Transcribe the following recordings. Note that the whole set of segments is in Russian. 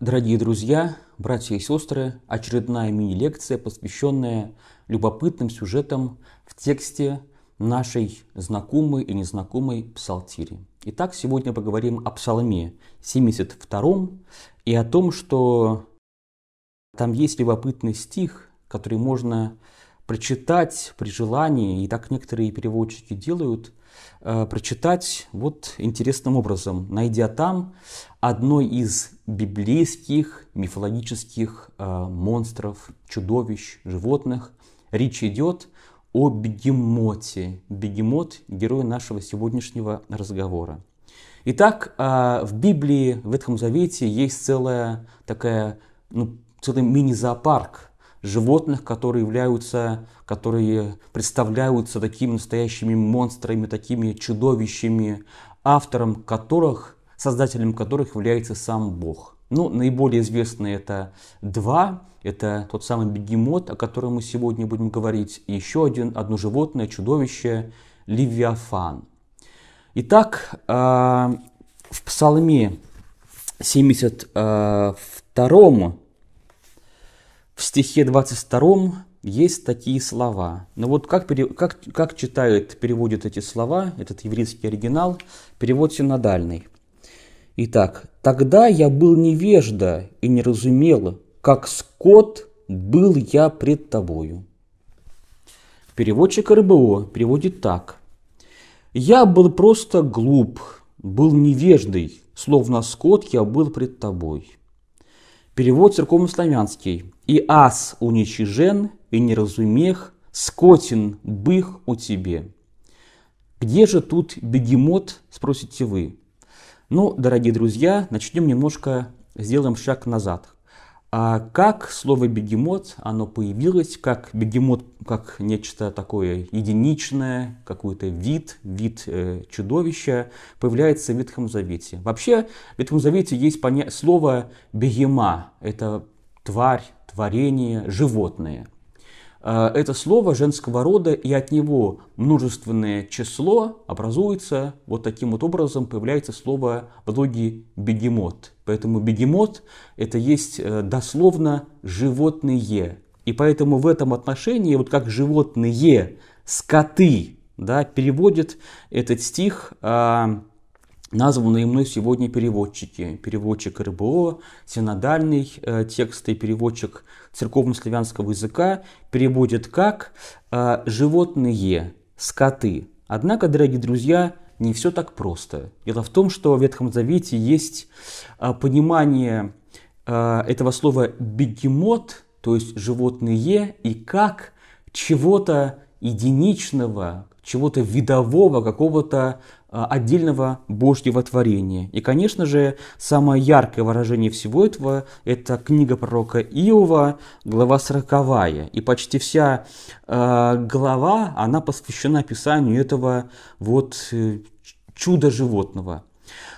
Дорогие друзья, братья и сестры, очередная мини-лекция, посвященная любопытным сюжетам в тексте нашей знакомой и незнакомой псалтири. Итак, сегодня поговорим о псалме 72 и о том, что там есть любопытный стих, который можно прочитать при желании, и так некоторые переводчики делают, Э, прочитать вот интересным образом, найдя там одно из библейских мифологических э, монстров, чудовищ, животных. Речь идет о бегемоте. Бегемот – герой нашего сегодняшнего разговора. Итак, э, в Библии, в Ветхом Завете есть целая такая, ну, целый мини-зоопарк животных, которые являются, которые представляются такими настоящими монстрами, такими чудовищами, автором которых, создателем которых является сам Бог. Ну, наиболее известные это два. Это тот самый бегемот, о котором мы сегодня будем говорить, и еще один, одно животное, чудовище, Ливиафан. Итак, а, в Псалме 72 в стихе 22 есть такие слова. Но ну вот как, как, как читает, переводит эти слова, этот еврейский оригинал, перевод синодальный. Итак, «Тогда я был невежда и не разумел, как скот был я пред тобою». Переводчик РБО переводит так. «Я был просто глуп, был невеждой, словно скот я был пред тобой». Перевод церковнославянский. «И аз уничижен, и неразумех, скотин бых у тебе». Где же тут бегемот, спросите вы? Ну, дорогие друзья, начнем немножко, сделаем шаг назад. А как слово бегемот, оно появилось, как бегемот, как нечто такое единичное, какой-то вид, вид э, чудовища, появляется в Ветхом Завете. Вообще в Ветхом Завете есть поня- слово бегема, это тварь, творение, животное – а, это слово женского рода, и от него множественное число образуется вот таким вот образом, появляется слово в логе «бегемот». Поэтому бегемот – это есть э, дословно «животные». И поэтому в этом отношении, вот как «животные», «скоты», да, переводит этот стих а, названные мной сегодня переводчики. Переводчик РБО, синодальный э, тексты, переводчик церковнославянского языка переводит как э, «животные», «скоты». Однако, дорогие друзья, не все так просто. Дело в том, что в Ветхом Завете есть э, понимание э, этого слова «бегемот», то есть «животные», и как чего-то единичного, чего-то видового, какого-то а, отдельного божьего творения. И, конечно же, самое яркое выражение всего этого – это книга пророка Иова, глава 40. И почти вся э, глава, она посвящена описанию этого вот э, чуда животного.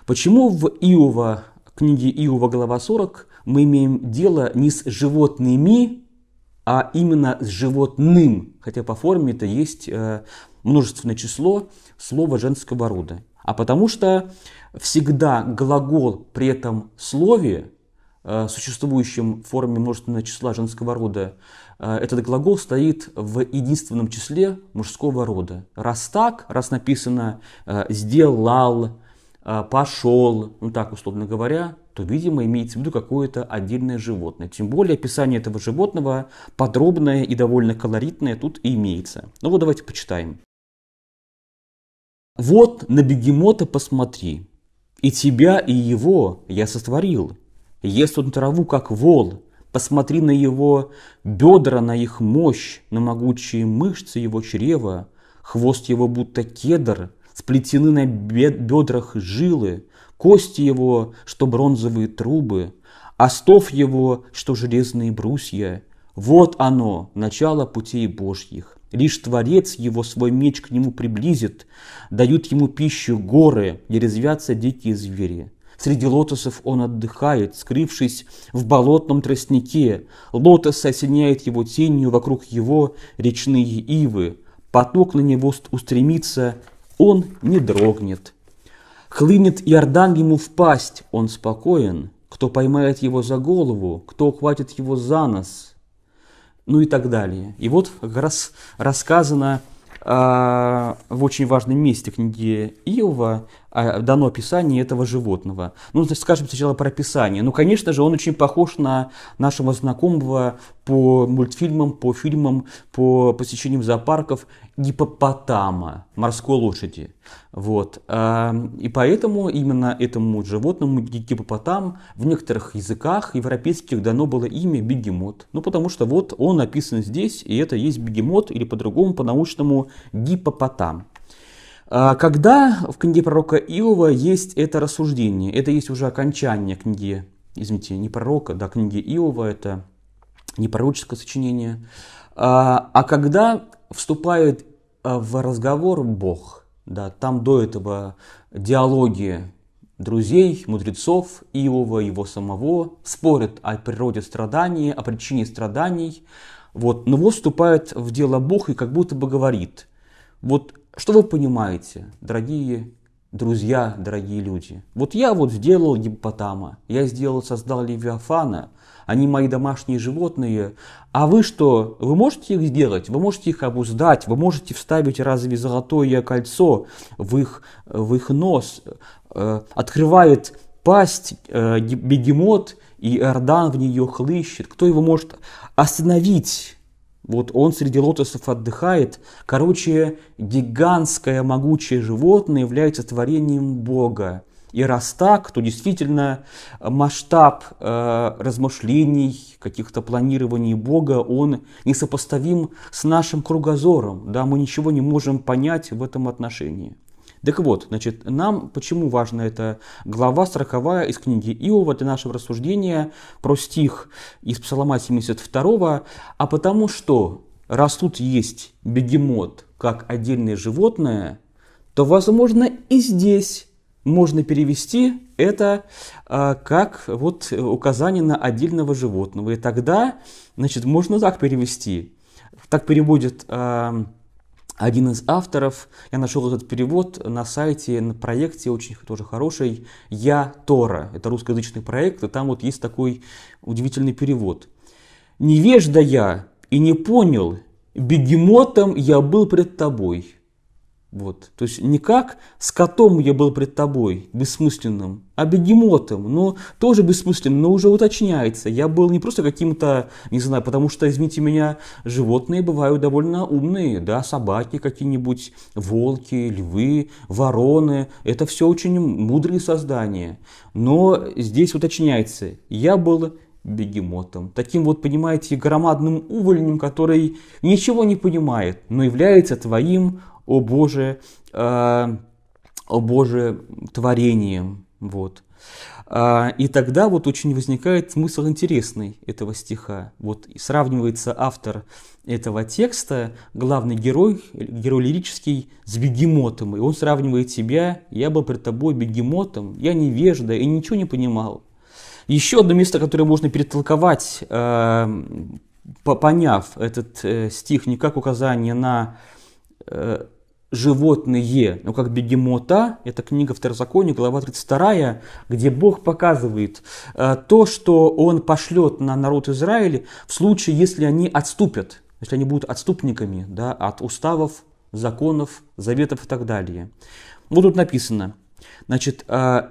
Почему в Иова, книге Иова, глава 40, мы имеем дело не с животными, а именно с животным, хотя по форме это есть э, множественное число слова женского рода. А потому что всегда глагол при этом слове, э, существующем в форме множественного числа женского рода, э, этот глагол стоит в единственном числе мужского рода. Раз так, раз написано э, «сделал», «пошел», ну так условно говоря, то, видимо, имеется в виду какое-то отдельное животное. Тем более описание этого животного подробное и довольно колоритное тут и имеется. Ну вот давайте почитаем. Вот на бегемота посмотри, и тебя, и его я сотворил. Ест он траву, как вол, посмотри на его бедра, на их мощь, на могучие мышцы его чрева, хвост его будто кедр, сплетены на бедрах жилы, кости его, что бронзовые трубы, остов его, что железные брусья. Вот оно, начало путей Божьих. Лишь Творец его свой меч к нему приблизит, дают ему пищу горы, и резвятся дикие звери. Среди лотосов он отдыхает, скрывшись в болотном тростнике. Лотос осеняет его тенью, вокруг его речные ивы. Поток на него устремится, он не дрогнет. Хлынет Иордан ему в пасть, он спокоен. Кто поймает его за голову, кто ухватит его за нос, ну и так далее. И вот как раз рассказано э, в очень важном месте книги Иова а, дано описание этого животного. Ну, скажем сначала про описание. Ну, конечно же, он очень похож на нашего знакомого по мультфильмам, по фильмам, по посещениям зоопарков гипопотама, морской лошади. Вот. А, и поэтому именно этому животному гипопотам в некоторых языках европейских дано было имя бегемот. Ну, потому что вот он описан здесь, и это есть бегемот или по-другому, по-научному гипопотам. А когда в книге пророка Иова есть это рассуждение, это есть уже окончание книги, извините, не пророка, да, книги Иова, это не пророческое сочинение, а, а когда вступает а, в разговор Бог, да, там до этого диалоги друзей, мудрецов, Иова, его самого, спорят о природе страданий, о причине страданий, вот, но вот вступает в дело Бог и как будто бы говорит, вот что вы понимаете, дорогие друзья, дорогие люди? Вот я вот сделал гипопотама, я сделал, создал левиафана, они мои домашние животные. А вы что, вы можете их сделать? Вы можете их обуздать? Вы можете вставить разве золотое кольцо в их, в их нос? Э, открывает пасть э, бегемот, и Эрдан в нее хлыщет. Кто его может остановить? Вот он среди лотосов отдыхает. Короче, гигантское могучее животное является творением Бога. И раз так, то действительно масштаб э, размышлений, каких-то планирований Бога, он несопоставим с нашим кругозором. Да, мы ничего не можем понять в этом отношении. Так вот, значит, нам почему важна эта глава 40 из книги Иова для нашего рассуждения про стих из Псалма 72, а потому что раз тут есть бегемот как отдельное животное, то, возможно, и здесь можно перевести это а, как вот указание на отдельного животного. И тогда, значит, можно так перевести. Так переводит а, один из авторов, я нашел этот перевод на сайте, на проекте, очень тоже хороший, «Я Тора». Это русскоязычный проект, и там вот есть такой удивительный перевод. «Невежда я и не понял, бегемотом я был пред тобой, вот. То есть не как с котом я был пред тобой, бессмысленным, а бегемотом, но тоже бессмысленным, но уже уточняется. Я был не просто каким-то, не знаю, потому что, извините меня, животные бывают довольно умные, да, собаки какие-нибудь, волки, львы, вороны. Это все очень мудрые создания. Но здесь уточняется, я был бегемотом, таким вот, понимаете, громадным увольнем, который ничего не понимает, но является твоим о Боже, э, о Боже творение, Вот. Э, и тогда вот очень возникает смысл интересный этого стиха. Вот сравнивается автор этого текста, главный герой, герой лирический, с бегемотом. И он сравнивает себя, я был пред тобой бегемотом, я невежда и ничего не понимал. Еще одно место, которое можно перетолковать, э, поняв этот стих не как указание на «Животные», ну как бегемота, это книга Второзакония, глава 32, где Бог показывает э, то, что Он пошлет на народ Израиля в случае, если они отступят, если они будут отступниками да, от уставов, законов, заветов и так далее. Вот тут написано, значит, э,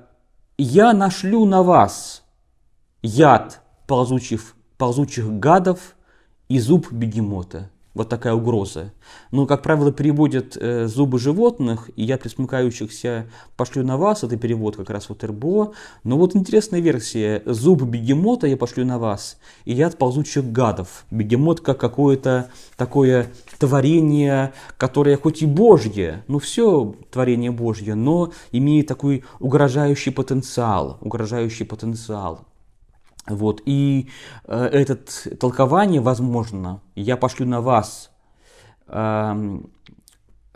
«Я нашлю на вас яд ползучих, ползучих гадов и зуб бегемота». Вот такая угроза. Но, как правило, переводят э, зубы животных, и я присмыкающихся пошлю на вас. Это перевод как раз вот РБО. Но вот интересная версия. Зубы бегемота я пошлю на вас, и я от ползучих гадов. Бегемот как какое-то такое творение, которое хоть и божье, ну все творение божье, но имеет такой угрожающий потенциал, угрожающий потенциал. Вот, и э, это толкование, возможно, я пошлю на вас э,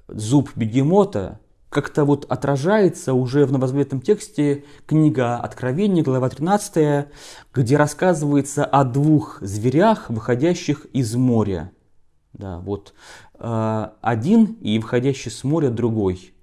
зуб бегемота, как-то вот отражается уже в новозаветном тексте книга Откровения, глава 13, где рассказывается о двух зверях, выходящих из моря. Да, вот э, один и выходящий с моря другой.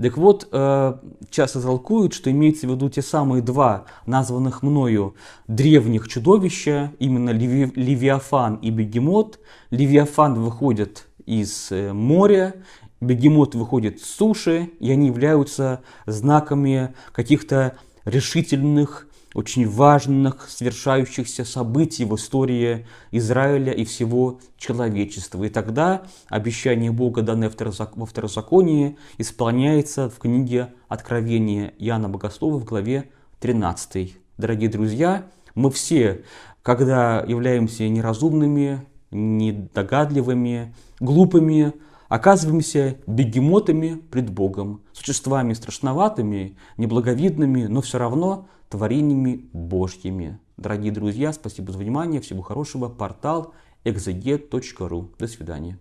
Так вот, э, часто толкуют, что имеется в виду те самые два названных мною древних чудовища, именно Леви, Левиафан и Бегемот. Левиафан выходит из э, моря, бегемот выходит с суши, и они являются знаками каких-то решительных очень важных совершающихся событий в истории Израиля и всего человечества. И тогда обещание Бога, данное во Второзаконии, исполняется в книге Откровения Иоанна Богослова в главе 13. Дорогие друзья, мы все, когда являемся неразумными, недогадливыми, глупыми, оказываемся бегемотами пред Богом, существами страшноватыми, неблаговидными, но все равно творениями Божьими. Дорогие друзья, спасибо за внимание, всего хорошего. Портал exeget.ru. До свидания.